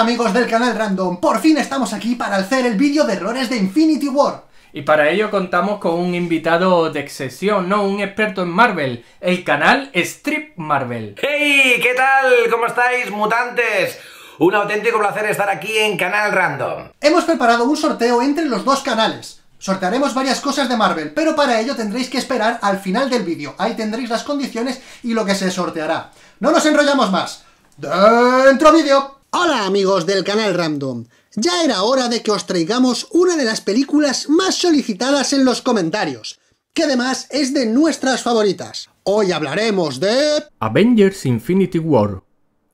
amigos del canal Random, por fin estamos aquí para hacer el vídeo de errores de Infinity War. Y para ello contamos con un invitado de excepción, no un experto en Marvel, el canal Strip Marvel. ¡Hey! ¿Qué tal? ¿Cómo estáis, mutantes? Un auténtico placer estar aquí en Canal Random. Hemos preparado un sorteo entre los dos canales. Sortearemos varias cosas de Marvel, pero para ello tendréis que esperar al final del vídeo. Ahí tendréis las condiciones y lo que se sorteará. No nos enrollamos más. ¡Dentro vídeo! Hola amigos del canal Random, ya era hora de que os traigamos una de las películas más solicitadas en los comentarios, que además es de nuestras favoritas. Hoy hablaremos de... Avengers Infinity War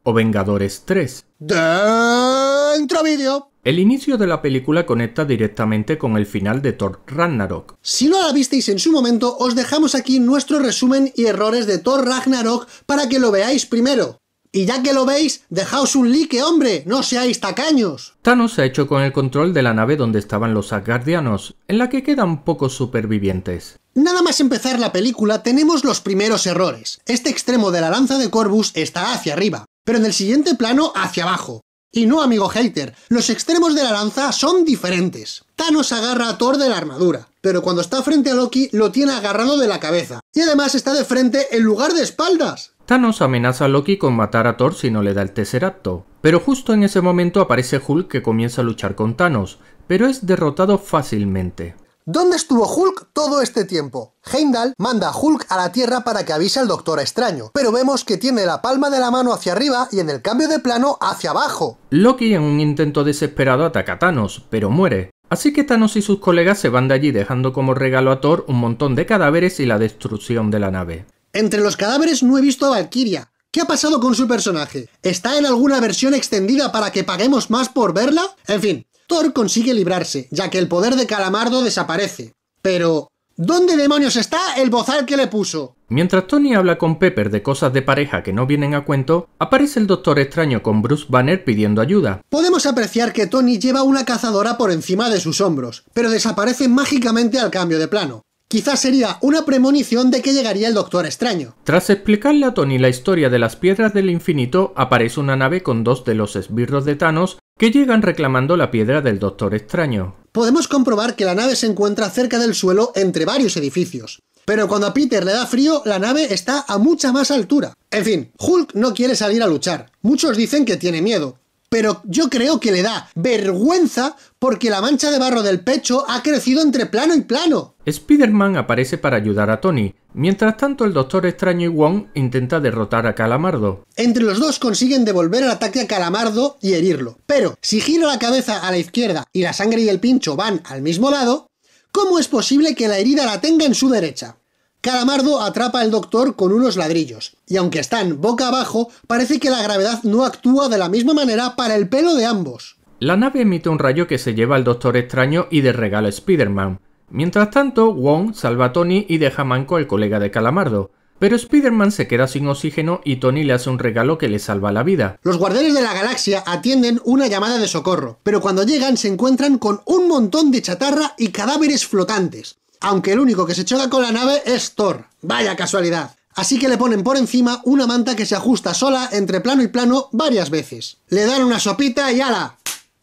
o Vengadores 3. Dentro vídeo. El inicio de la película conecta directamente con el final de Thor Ragnarok. Si no la visteis en su momento, os dejamos aquí nuestro resumen y errores de Thor Ragnarok para que lo veáis primero. Y ya que lo veis, dejaos un like, hombre, no seáis tacaños. Thanos se ha hecho con el control de la nave donde estaban los Asgardianos, en la que quedan pocos supervivientes. Nada más empezar la película tenemos los primeros errores. Este extremo de la lanza de Corvus está hacia arriba, pero en el siguiente plano hacia abajo. Y no, amigo hater, los extremos de la lanza son diferentes. Thanos agarra a Thor de la armadura, pero cuando está frente a Loki lo tiene agarrado de la cabeza. Y además está de frente en lugar de espaldas. Thanos amenaza a Loki con matar a Thor si no le da el Tesseracto, pero justo en ese momento aparece Hulk que comienza a luchar con Thanos, pero es derrotado fácilmente. ¿Dónde estuvo Hulk todo este tiempo? Heimdall manda a Hulk a la Tierra para que avise al Doctor Extraño, pero vemos que tiene la palma de la mano hacia arriba y en el cambio de plano hacia abajo. Loki en un intento desesperado ataca a Thanos, pero muere. Así que Thanos y sus colegas se van de allí dejando como regalo a Thor un montón de cadáveres y la destrucción de la nave. Entre los cadáveres no he visto a Valkyria. ¿Qué ha pasado con su personaje? ¿Está en alguna versión extendida para que paguemos más por verla? En fin, Thor consigue librarse, ya que el poder de Calamardo desaparece. Pero, ¿dónde demonios está el bozal que le puso? Mientras Tony habla con Pepper de cosas de pareja que no vienen a cuento, aparece el Doctor Extraño con Bruce Banner pidiendo ayuda. Podemos apreciar que Tony lleva una cazadora por encima de sus hombros, pero desaparece mágicamente al cambio de plano quizás sería una premonición de que llegaría el Doctor Extraño. Tras explicarle a Tony la historia de las piedras del infinito, aparece una nave con dos de los esbirros de Thanos que llegan reclamando la piedra del Doctor Extraño. Podemos comprobar que la nave se encuentra cerca del suelo entre varios edificios. Pero cuando a Peter le da frío, la nave está a mucha más altura. En fin, Hulk no quiere salir a luchar. Muchos dicen que tiene miedo, pero yo creo que le da vergüenza porque la mancha de barro del pecho ha crecido entre plano y plano. Spider-Man aparece para ayudar a Tony, mientras tanto el Doctor Extraño y Wong intenta derrotar a Calamardo. Entre los dos consiguen devolver el ataque a Calamardo y herirlo, pero si gira la cabeza a la izquierda y la sangre y el pincho van al mismo lado, ¿cómo es posible que la herida la tenga en su derecha? Calamardo atrapa al Doctor con unos ladrillos, y aunque están boca abajo, parece que la gravedad no actúa de la misma manera para el pelo de ambos. La nave emite un rayo que se lleva al Doctor Extraño y de regalo a Spider-Man, Mientras tanto, Wong salva a Tony y deja manco al colega de Calamardo. Pero Spider-Man se queda sin oxígeno y Tony le hace un regalo que le salva la vida. Los guardianes de la galaxia atienden una llamada de socorro, pero cuando llegan se encuentran con un montón de chatarra y cadáveres flotantes. Aunque el único que se choca con la nave es Thor. Vaya casualidad. Así que le ponen por encima una manta que se ajusta sola entre plano y plano varias veces. Le dan una sopita y ala.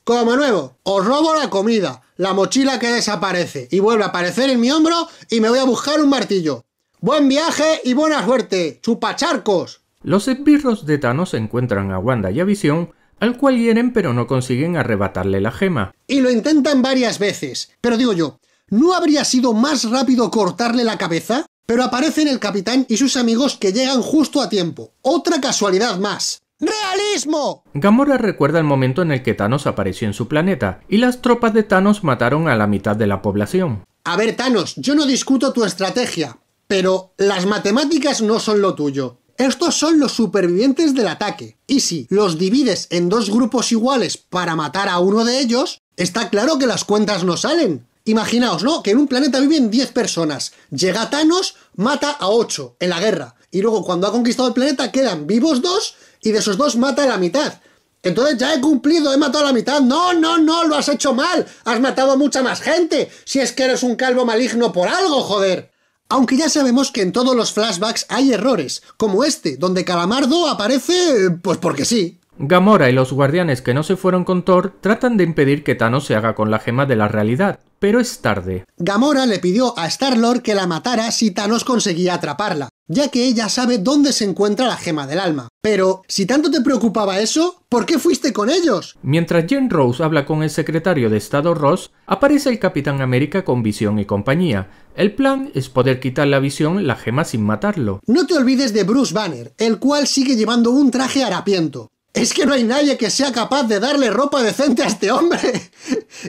Como nuevo, os robo la comida la mochila que desaparece y vuelve a aparecer en mi hombro y me voy a buscar un martillo. Buen viaje y buena suerte, chupacharcos. Los esbirros de Thanos encuentran a Wanda y a Visión, al cual hieren pero no consiguen arrebatarle la gema. Y lo intentan varias veces, pero digo yo, ¿no habría sido más rápido cortarle la cabeza? Pero aparecen el capitán y sus amigos que llegan justo a tiempo. Otra casualidad más. ¡Realismo! Gamora recuerda el momento en el que Thanos apareció en su planeta, y las tropas de Thanos mataron a la mitad de la población. A ver, Thanos, yo no discuto tu estrategia, pero las matemáticas no son lo tuyo. Estos son los supervivientes del ataque, y si los divides en dos grupos iguales para matar a uno de ellos, está claro que las cuentas no salen. Imaginaos, ¿no? Que en un planeta viven 10 personas. Llega Thanos, mata a 8 en la guerra. Y luego cuando ha conquistado el planeta quedan vivos 2 y de esos dos mata la mitad. Entonces ya he cumplido, he matado la mitad. No, no, no, lo has hecho mal. Has matado a mucha más gente. Si es que eres un calvo maligno por algo, joder. Aunque ya sabemos que en todos los flashbacks hay errores, como este, donde Calamardo aparece pues porque sí. Gamora y los guardianes que no se fueron con Thor tratan de impedir que Thanos se haga con la gema de la realidad, pero es tarde. Gamora le pidió a Star-Lord que la matara si Thanos conseguía atraparla ya que ella sabe dónde se encuentra la gema del alma. Pero, si tanto te preocupaba eso, ¿por qué fuiste con ellos? Mientras Jen Rose habla con el secretario de Estado Ross, aparece el Capitán América con Visión y compañía. El plan es poder quitar la Visión la gema sin matarlo. No te olvides de Bruce Banner, el cual sigue llevando un traje harapiento. Es que no hay nadie que sea capaz de darle ropa decente a este hombre.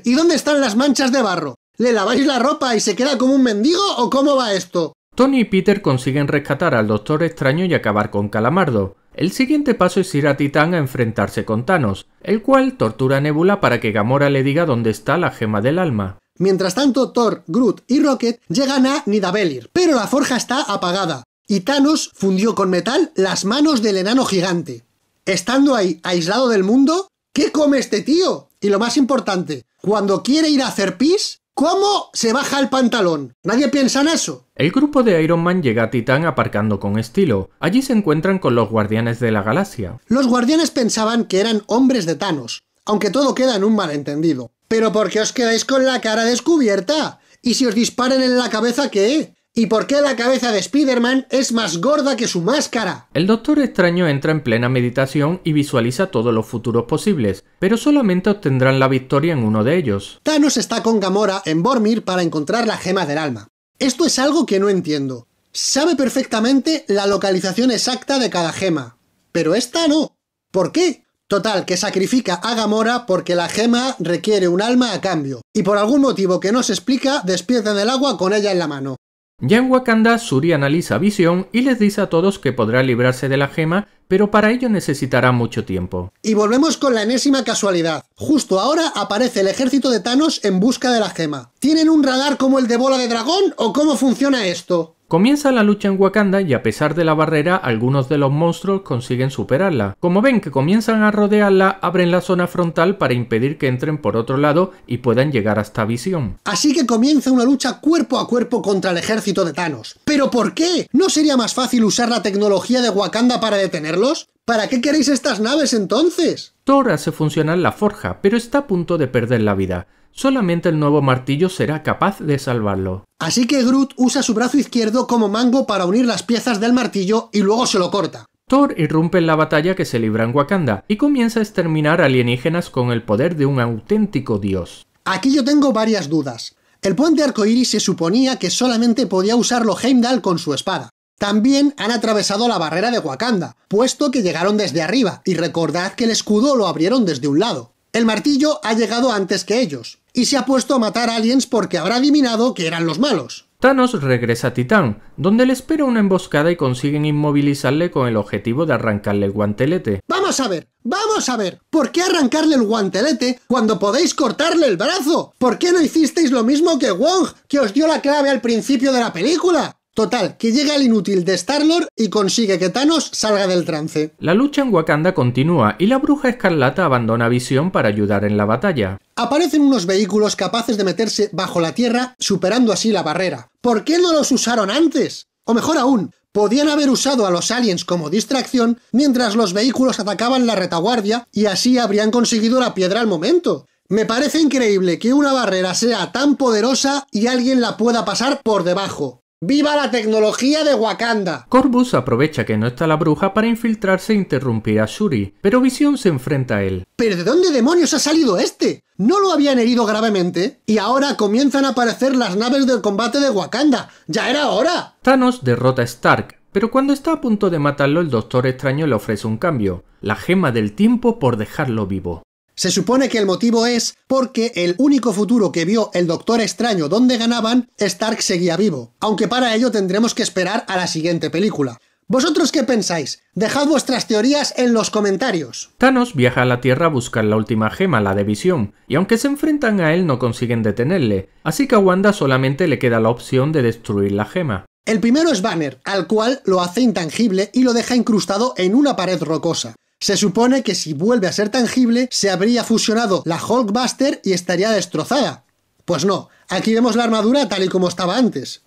¿Y dónde están las manchas de barro? ¿Le laváis la ropa y se queda como un mendigo o cómo va esto? Tony y Peter consiguen rescatar al Doctor Extraño y acabar con Calamardo. El siguiente paso es ir a Titán a enfrentarse con Thanos, el cual tortura a Nebula para que Gamora le diga dónde está la gema del alma. Mientras tanto, Thor, Groot y Rocket llegan a Nidavellir, pero la forja está apagada, y Thanos fundió con metal las manos del enano gigante. Estando ahí, aislado del mundo, ¿qué come este tío? Y lo más importante, cuando quiere ir a hacer pis, ¿Cómo se baja el pantalón? Nadie piensa en eso. El grupo de Iron Man llega a Titán aparcando con estilo. Allí se encuentran con los Guardianes de la Galaxia. Los Guardianes pensaban que eran hombres de Thanos, aunque todo queda en un malentendido. ¿Pero por qué os quedáis con la cara descubierta? ¿Y si os disparan en la cabeza qué? ¿Y por qué la cabeza de Spider-Man es más gorda que su máscara? El Doctor Extraño entra en plena meditación y visualiza todos los futuros posibles, pero solamente obtendrán la victoria en uno de ellos. Thanos está con Gamora en Bormir para encontrar la gema del alma. Esto es algo que no entiendo. Sabe perfectamente la localización exacta de cada gema, pero esta no. ¿Por qué? Total, que sacrifica a Gamora porque la gema requiere un alma a cambio, y por algún motivo que no se explica, despierta en el agua con ella en la mano. Ya en Wakanda, Suri analiza Visión y les dice a todos que podrá librarse de la gema, pero para ello necesitará mucho tiempo. Y volvemos con la enésima casualidad. Justo ahora aparece el ejército de Thanos en busca de la gema. ¿Tienen un radar como el de bola de dragón o cómo funciona esto? Comienza la lucha en Wakanda y a pesar de la barrera, algunos de los monstruos consiguen superarla. Como ven que comienzan a rodearla, abren la zona frontal para impedir que entren por otro lado y puedan llegar hasta Visión. Así que comienza una lucha cuerpo a cuerpo contra el ejército de Thanos. ¿Pero por qué? ¿No sería más fácil usar la tecnología de Wakanda para detenerlos? ¿Para qué queréis estas naves entonces? Thor hace funcionar la forja, pero está a punto de perder la vida. Solamente el nuevo martillo será capaz de salvarlo. Así que Groot usa su brazo izquierdo como mango para unir las piezas del martillo y luego se lo corta. Thor irrumpe en la batalla que se libra en Wakanda y comienza a exterminar alienígenas con el poder de un auténtico dios. Aquí yo tengo varias dudas. El puente arcoíris se suponía que solamente podía usarlo Heimdall con su espada. También han atravesado la barrera de Wakanda, puesto que llegaron desde arriba, y recordad que el escudo lo abrieron desde un lado. El martillo ha llegado antes que ellos, y se ha puesto a matar aliens porque habrá adivinado que eran los malos. Thanos regresa a Titán, donde le espera una emboscada y consiguen inmovilizarle con el objetivo de arrancarle el guantelete. Vamos a ver, vamos a ver, ¿por qué arrancarle el guantelete cuando podéis cortarle el brazo? ¿Por qué no hicisteis lo mismo que Wong, que os dio la clave al principio de la película? Total, que llega el inútil de Star-Lord y consigue que Thanos salga del trance. La lucha en Wakanda continúa y la bruja escarlata abandona Visión para ayudar en la batalla. Aparecen unos vehículos capaces de meterse bajo la tierra, superando así la barrera. ¿Por qué no los usaron antes? O mejor aún, podían haber usado a los aliens como distracción mientras los vehículos atacaban la retaguardia y así habrían conseguido la piedra al momento. Me parece increíble que una barrera sea tan poderosa y alguien la pueda pasar por debajo. ¡Viva la tecnología de Wakanda! Corbus aprovecha que no está la bruja para infiltrarse e interrumpir a Shuri, pero Vision se enfrenta a él. ¿Pero de dónde demonios ha salido este? ¿No lo habían herido gravemente? Y ahora comienzan a aparecer las naves del combate de Wakanda. ¡Ya era hora! Thanos derrota a Stark, pero cuando está a punto de matarlo el Doctor Extraño le ofrece un cambio, la gema del tiempo por dejarlo vivo. Se supone que el motivo es porque el único futuro que vio el Doctor Extraño donde ganaban, Stark seguía vivo, aunque para ello tendremos que esperar a la siguiente película. ¿Vosotros qué pensáis? Dejad vuestras teorías en los comentarios. Thanos viaja a la Tierra a buscar la última gema, la de visión, y aunque se enfrentan a él no consiguen detenerle, así que a Wanda solamente le queda la opción de destruir la gema. El primero es Banner, al cual lo hace intangible y lo deja incrustado en una pared rocosa. Se supone que si vuelve a ser tangible, se habría fusionado la Hulkbuster y estaría destrozada. Pues no, aquí vemos la armadura tal y como estaba antes.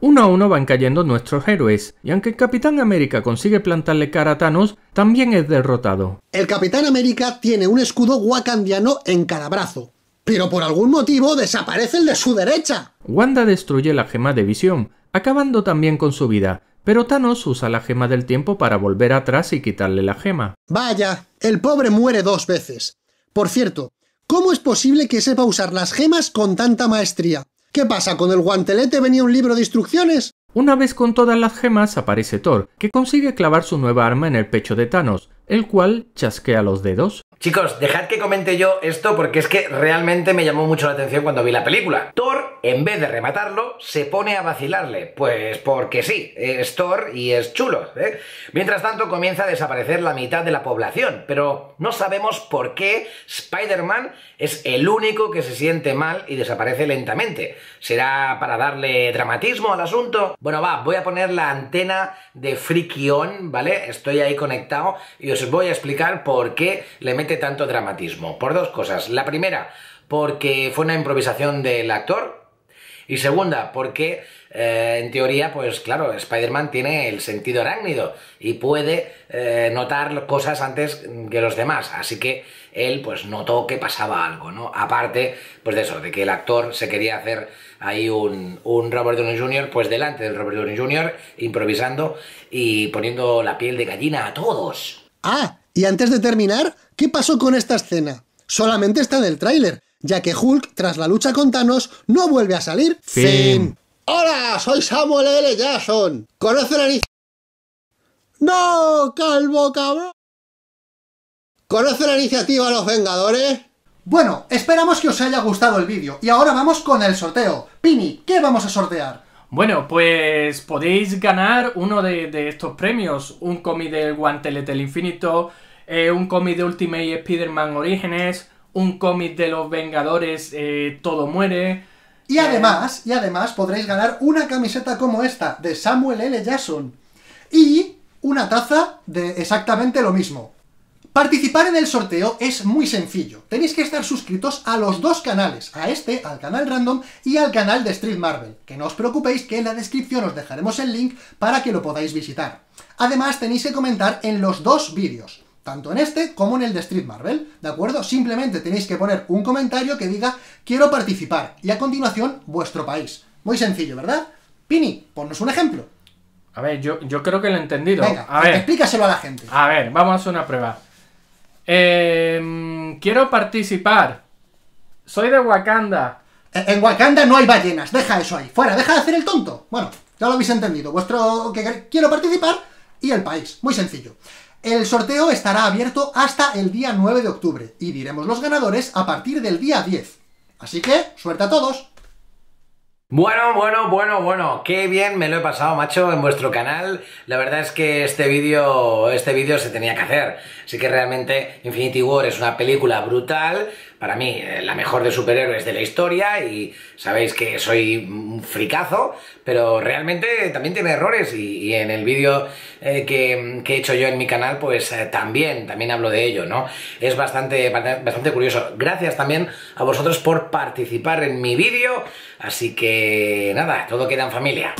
Uno a uno van cayendo nuestros héroes, y aunque el Capitán América consigue plantarle cara a Thanos, también es derrotado. El Capitán América tiene un escudo wakandiano en cada brazo, pero por algún motivo desaparece el de su derecha. Wanda destruye la gema de visión, acabando también con su vida, pero Thanos usa la gema del tiempo para volver atrás y quitarle la gema. Vaya, el pobre muere dos veces. Por cierto, ¿cómo es posible que sepa usar las gemas con tanta maestría? ¿Qué pasa? ¿Con el guantelete venía un libro de instrucciones? Una vez con todas las gemas aparece Thor, que consigue clavar su nueva arma en el pecho de Thanos, el cual chasquea los dedos. Chicos, dejad que comente yo esto porque es que realmente me llamó mucho la atención cuando vi la película. Thor, en vez de rematarlo, se pone a vacilarle. Pues porque sí, es Thor y es chulo. ¿eh? Mientras tanto, comienza a desaparecer la mitad de la población, pero no sabemos por qué Spider-Man es el único que se siente mal y desaparece lentamente. ¿Será para darle dramatismo al asunto? Bueno, va, voy a poner la antena de Frikion, ¿vale? Estoy ahí conectado y os voy a explicar por qué le mete tanto dramatismo? Por dos cosas. La primera, porque fue una improvisación del actor. Y segunda, porque eh, en teoría, pues claro, Spider-Man tiene el sentido arácnido y puede eh, notar cosas antes que los demás. Así que él pues notó que pasaba algo, ¿no? Aparte, pues de eso, de que el actor se quería hacer ahí un, un Robert Downey Jr., pues delante del Robert Downey Jr., improvisando y poniendo la piel de gallina a todos. Ah, y antes de terminar, ¿qué pasó con esta escena? Solamente está en el tráiler, ya que Hulk, tras la lucha con Thanos, no vuelve a salir. Fin. ¡Hola! Soy Samuel L. Jackson. ¿Conoce la ¡No! ¡Calvo, cabrón! ¿Conoce la iniciativa Los Vengadores? Bueno, esperamos que os haya gustado el vídeo y ahora vamos con el sorteo. Pini, ¿qué vamos a sortear? Bueno, pues podéis ganar uno de, estos premios, un cómic del Guantelete del Infinito, eh, un cómic de Ultimate Spider-Man Orígenes, un cómic de los Vengadores eh, Todo Muere. Y además, y además podréis ganar una camiseta como esta de Samuel L. Jackson y una taza de exactamente lo mismo. Participar en el sorteo es muy sencillo. Tenéis que estar suscritos a los dos canales, a este, al canal random y al canal de Street Marvel, que no os preocupéis que en la descripción os dejaremos el link para que lo podáis visitar. Además tenéis que comentar en los dos vídeos, tanto en este como en el de Street Marvel, ¿de acuerdo? Simplemente tenéis que poner un comentario que diga quiero participar y a continuación vuestro país. Muy sencillo, ¿verdad? Pini, ponnos un ejemplo. A ver, yo, yo creo que lo he entendido. a ver. explícaselo a la gente. A ver, vamos a hacer una prueba. Eh, quiero participar. Soy de Wakanda. Eh, en Wakanda no hay ballenas, deja eso ahí. Fuera, deja de hacer el tonto. Bueno, ya lo habéis entendido. Vuestro que quiero participar y el país. Muy sencillo. El sorteo estará abierto hasta el día 9 de octubre y diremos los ganadores a partir del día 10. Así que, suerte a todos. Bueno, bueno, bueno, bueno, qué bien me lo he pasado, macho, en vuestro canal. La verdad es que este vídeo este vídeo se tenía que hacer. Así que realmente Infinity War es una película brutal, para mí eh, la mejor de superhéroes de la historia y sabéis que soy un fricazo, pero realmente también tiene errores y, en el vídeo eh, que, he hecho yo en mi canal pues eh, también, también hablo de ello, ¿no? Es bastante, bastante curioso. Gracias también a vosotros por participar en mi vídeo, así que nada, todo queda en familia.